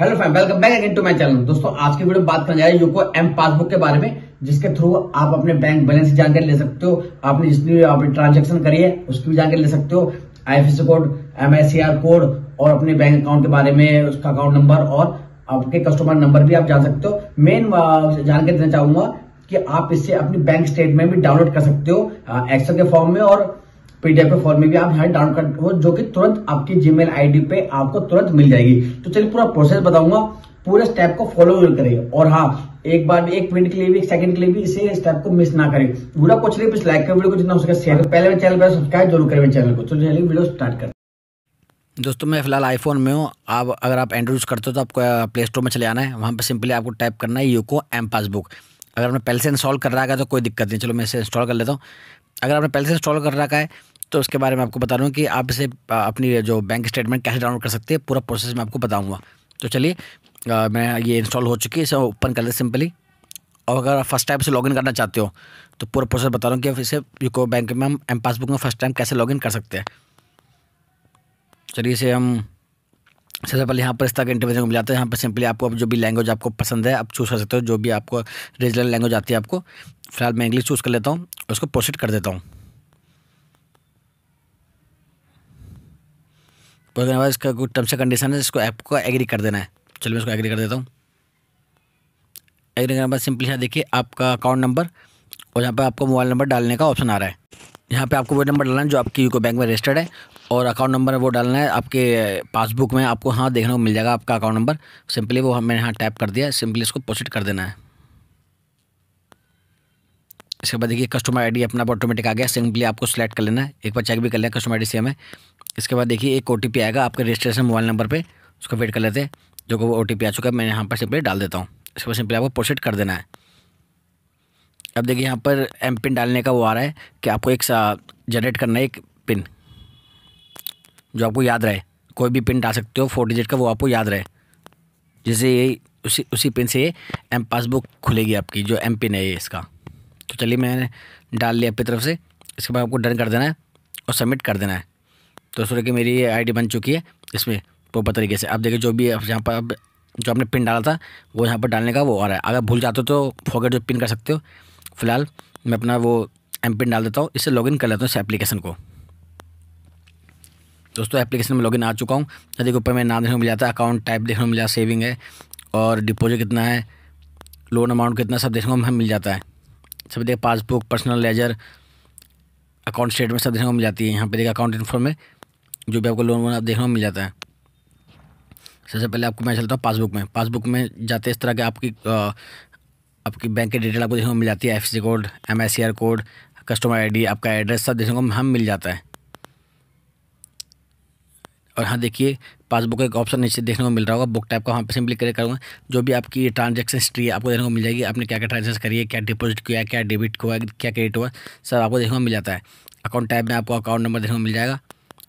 hello friend welcome back again to my channel दोस्तों आज की वीडियो में बात करने जा रहे हैं यूको एम पासबुक के बारे में जिसके थ्रू आप अपने बैंक बैलेंस की जानकारी ले सकते हो आपने जितनी भी आपने ट्रांजेक्शन करी है उसकी भी जानकारी ले सकते हो आईएफएससी कोड एमएससीआर कोड और अपने बैंक अकाउंट के बारे में उसका अकाउंट नंबर और आपके कस्टमर नंबर भी आप जान सकते हो मेन जानकारी देना चाहूंगा कि आप इससे अपनी बैंक स्टेटमेंट भी डाउनलोड कर सकते हो एक्सेल के फॉर्म में और पीडीएफ के फॉर्म में भी आप यहाँ डाउनलोड कर हो जो कि तुरंत आपकी जीमेल आईडी पे आपको तुरंत मिल जाएगी तो चलिए पूरा प्रोसेस बताऊंगा पूरे स्टेप को फॉलो करें और हाँ एक बार भी एक मिनट के लिए भी एक सेकंड के लिए भी इसी स्टेप को मिस ना करें पूरा कुछ नहीं लाइक करें वीडियो को जितना हो सके शेयर पहले चैनल पर सब्सक्राइब जरूर करें चैनल को तो चलिए वीडियो स्टार्ट करें दोस्तों मैं फिलहाल आईफोन में हूँ आप अगर आप एंड्रॉइड करते हो तो आपको प्ले स्टोर में चले आना है वहाँ पर सिंपली आपको टाइप करना है यूको एम पासबुक अगर आपने पहले से इंस्टॉल कर रखा है तो कोई दिक्कत नहीं चलो मैं इसे इंस्टॉल कर लेता हूँ अगर आपने पहले से इंस्टॉल कर रखा है तो उसके बारे में आपको बता रहा हूँ कि आप इसे अपनी जो बैंक स्टेटमेंट कैसे डाउनलोड कर सकते हैं पूरा प्रोसेस मैं आपको बताऊँगा तो चलिए मैं ये इंस्टॉल हो चुकी है इसे ओपन कर लें सिंपली और अगर आप फर्स्ट टाइम से लॉगिन करना चाहते हो तो पूरा प्रोसेस बता रहा हूँ कि आप इसे यूको बैंक में हम एम पासबुक में फर्स्ट टाइम कैसे लॉगिन कर सकते हैं चलिए इसे हम सबसे पहले यहाँ पर इस तरह का इंटरव्यू को मिल जाता है यहाँ पर सिंपली आपको अब जो भी लैंग्वेज आपको पसंद है आप चूज़ कर सकते हो जो भी आपको रीजनल लैंग्वेज आती है आपको फिलहाल मैं इंग्लिश चूज़ कर लेता हूँ उसको प्रोसीड कर देता हूँ तो अगर बाद इसका कुछ टर्म्स एंड कंडीशन है इसको ऐप को एग्री कर देना है चलो मैं इसको एग्री कर देता हूँ एग्री करने के बाद सिंपली यहाँ देखिए आपका अकाउंट नंबर और यहाँ पर आपको मोबाइल नंबर डालने का ऑप्शन आ रहा है यहाँ पे आपको वो नंबर डालना है जो आपकी यूको बैंक में रजिस्टर्ड है और अकाउंट नंबर वो डालना है आपके पासबुक में आपको हाँ देखने को मिल जाएगा आपका अकाउंट नंबर सिंपली वो हमने यहाँ टैप कर दिया सिंपली इसको प्रोसीड कर देना है इसके बाद देखिए कस्टमर आईडी अपना ऑटोमेटिक आ गया सिंपली आपको सेलेक्ट कर लेना है एक बार चेक भी कर लेना कस्टमर आई डी सेम है इसके बाद देखिए एक ओ आएगा आपके रजिस्ट्रेशन मोबाइल नंबर पर उसका वेट कर लेते हैं जो कि वो ओ आ चुका है मैं यहाँ पर सिंपली डाल देता हूँ इसके बाद सिंपली आपको प्रोसेड कर देना है अब देखिए यहाँ पर एम पिन डालने का वो आ रहा है कि आपको एक जनरेट करना है एक पिन जो आपको याद रहे कोई भी पिन डाल सकते हो फोर डिजिट का वो आपको याद रहे जिससे ये उसी उसी पिन से एम पासबुक खुलेगी आपकी जो एम पिन है ये इसका तो चलिए मैंने डाल लिया अपनी तरफ से इसके बाद आपको डन कर देना है और सबमिट कर देना है तो सो कि मेरी ये आई बन चुकी है इसमें प्रॉपर तरीके से आप देखिए जो भी यहाँ पर अब जो आपने पिन डाला था वो यहाँ पर डालने का वो आ रहा है अगर भूल जाते हो तो फॉरगेट जो पिन कर सकते हो फिलहाल मैं अपना वो एम पिन डाल देता हूँ इससे लॉगिन कर लेता हूँ इस एप्लीकेशन को दोस्तों एप्लीकेशन में लॉगिन आ चुका हूँ यदि ऊपर में नाम देखने को मिल जाता है अकाउंट टाइप देखने को मिल जाता है सेविंग है और डिपॉजिट कितना है लोन अमाउंट कितना सब देखने को हमें मिल जाता है सब देखिए passbook personal ledger account statement सब देखने को मिल जाती है यहाँ पर देखिए अकाउंट इन्फॉर्म में जो भी आपको लोन वोन आप देखने मिल जाता है सबसे पहले आपको मैं चलता हूँ पासबुक में पासबुक में जाते इस तरह के आपकी आपकी बैंक की डिटेल आपको देखने को मिल जाती है F code M code customer ID आपका एड्रेस सब देखने को हम मिल जाता है और हाँ देखिए पासबुक का एक ऑप्शन नीचे देखने को मिल रहा होगा बुक टाइप का वहाँ पर सिंपली क्लिक करूँगा जो भी आपकी ट्रांजेक्शन हिस्ट्री है आपको देखने को मिल जाएगी आपने क्या क्या ट्रांजेक्शन करी है क्या डिपॉजिट किया है क्या डेबिट हुआ क्या क्रेडिट हुआ सब आपको देखने को मिल जाता है अकाउंट टाइप में आपको अकाउंट नंबर देखने को मिल जाएगा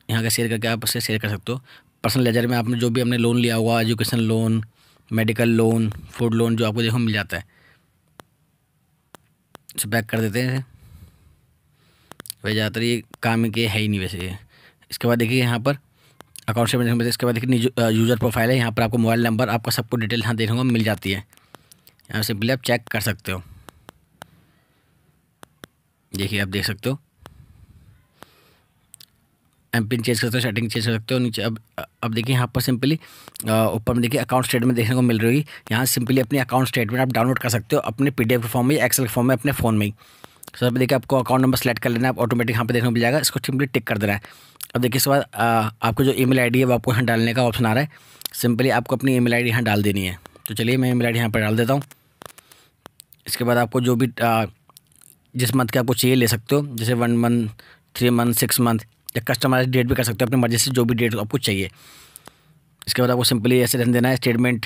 यहाँ का शेयर करके आप उससे शेयर कर सकते हो पर्सनल लेजर में आपने जो भी हमने लोन लिया हुआ education loan medical loan food loan जो आपको देखो मिल जाता है इसे पैक कर देते हैं वह ज़्यादातर ये काम के है ही नहीं वैसे ये इसके बाद देखिए यहाँ पर अकाउंट स्टेटमेंट इसके बाद देखिए यूज़र प्रोफाइल है यहाँ पर आपको मोबाइल नंबर आपका सबको डिटेल यहाँ देखने को मिल जाती है यहाँ सिंपली आप चेक कर सकते हो देखिए आप देख सकते हो एम पिन चेंज कर सकते हो सेटिंग चेंज कर सकते हो नीचे अब अब देखिए यहाँ पर सिंपली ऊपर में देखिए अकाउंट स्टेटमेंट देखने को मिल रही है यहाँ सिंपली अपनी अकाउंट स्टेटमेंट आप डाउनलोड कर सकते हो अपने पी एफ फॉर्म में एक्सेल के फॉर्म में अपने फ़ोन में ही सर अब देखिए आपको अकाउंट नंबर सेलेक्ट कर लेना है आप ऑटोमेटिक यहाँ पर देखने को मिल जाएगा इसको सिंपली टिक कर देना है अब देखिए इसके बाद आपको जो आई डी है वो आपको यहाँ डालने का ऑप्शन आ रहा है सिंपली आपको अपनी आई डी यहाँ डाल देनी है तो चलिए मैं ईमेल आईडी यहाँ पर डाल देता हूँ इसके बाद आपको जो भी जिस मंथ के आपको चाहिए ले सकते हो जैसे one month three month six month या कस्टमाइज डेट भी कर सकते हो अपनी मर्जी से जो भी डेट आपको चाहिए इसके बाद आपको सिंपली ऐसे धन देना है स्टेटमेंट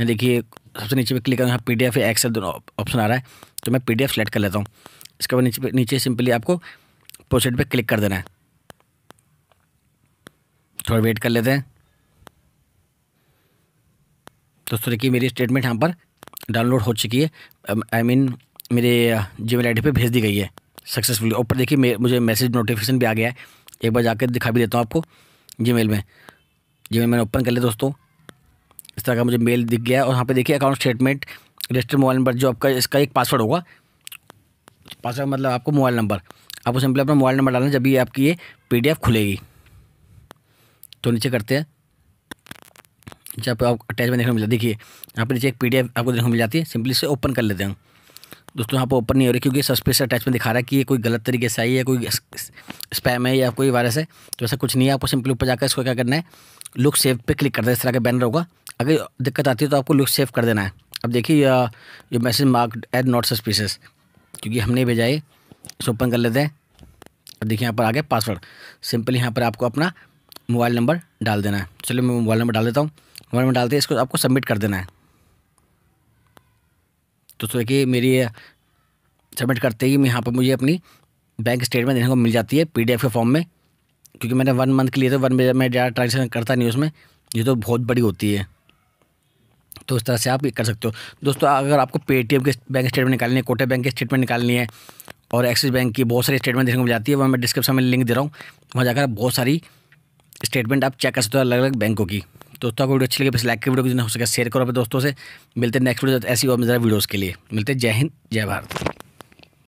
या देखिए सबसे नीचे पे क्लिक करूँ यहाँ पी डी एफ या एक्सेल दोनों ऑप्शन आ रहा है तो मैं पी डी एफ सेलेक्ट कर लेता हूँ इसके बाद नीचे नीचे सिंपली आपको प्रोसेट पे क्लिक कर देना है थोड़ा वेट कर लेते हैं दोस्तों देखिए मेरी स्टेटमेंट यहाँ पर डाउनलोड हो चुकी है आई I मीन mean, मेरे जीमेल आई पे भेज दी गई है सक्सेसफुली ऊपर देखिए मे, मुझे मैसेज नोटिफिकेशन भी आ गया है एक बार जाकर दिखा भी देता हूँ आपको जी में जी मैंने ओपन कर लिया दोस्तों इस तरह का मुझे मेल दिख गया है और यहाँ पे देखिए account statement registered mobile number जो आपका इसका एक पासवर्ड होगा पासवर्ड मतलब आपको मोबाइल नंबर आपको सिंपली अपना मोबाइल नंबर डालना जब ये आपकी ये पी खुलेगी तो नीचे करते हैं जब आप अटैचमेंट देखने को मिलता है देखिए यहाँ पर नीचे एक पी आपको देखने को मिल जाती है सिंपली से ओपन कर लेते हैं दोस्तों यहाँ पर ओपन नहीं हो रही क्योंकि सस्पेस अटैच में दिखा रहा है कि ये कोई गलत तरीके से आई है कोई स्पैम है या कोई वायरस है तो ऐसा कुछ नहीं है आपको सिंपली ऊपर जाकर इसको क्या करना है लुक सेव पे क्लिक कर दे इस तरह का बैनर होगा अगर दिक्कत आती है तो आपको लुक सेव कर देना है अब देखिए ये message mark at not suspicious क्योंकि हमने भेजा है इसे ओपन कर लेते हैं और देखिए यहाँ पर आ गया पासवर्ड सिंपली यहाँ पर आपको अपना मोबाइल नंबर डाल देना है चलिए मैं मोबाइल नंबर डाल देता हूँ मोबाइल नंबर डालते हैं इसको आपको सबमिट कर देना है तो सोचा कि मेरी सबमिट करते ही यहाँ पर मुझे अपनी बैंक स्टेटमेंट देखने को मिल जाती है पी के फॉर्म में क्योंकि मैंने वन मंथ के लिए तो वन मैं ज़्यादा ट्रांजेक्शन करता नहीं उसमें ये तो बहुत बड़ी होती है तो इस तरह से आप ये कर सकते हो दोस्तों अगर आपको पेटीएम के बैंक स्टेटमेंट निकालनी है कोटे बैंक की स्टेटमेंट निकालनी है और एक्सिस बैंक की बहुत सारी स्टेटमेंट देखने को मिल जाती है वह मैं डिस्क्रिप्शन में लिंक दे रहा हूँ वहाँ जाकर आप बहुत सारी स्टेटमेंट आप चेक कर सकते हो अलग अलग बैंकों की दोस्तों आपको वीडियो अच्छी लगी बस लाइक की वीडियो को जितना हो सके शेयर करो अपने दोस्तों से मिलते हैं नेक्स्ट वीडियो ऐसी और मेरा वीडियोज़ के लिए मिलते हैं जय हिंद जय भारत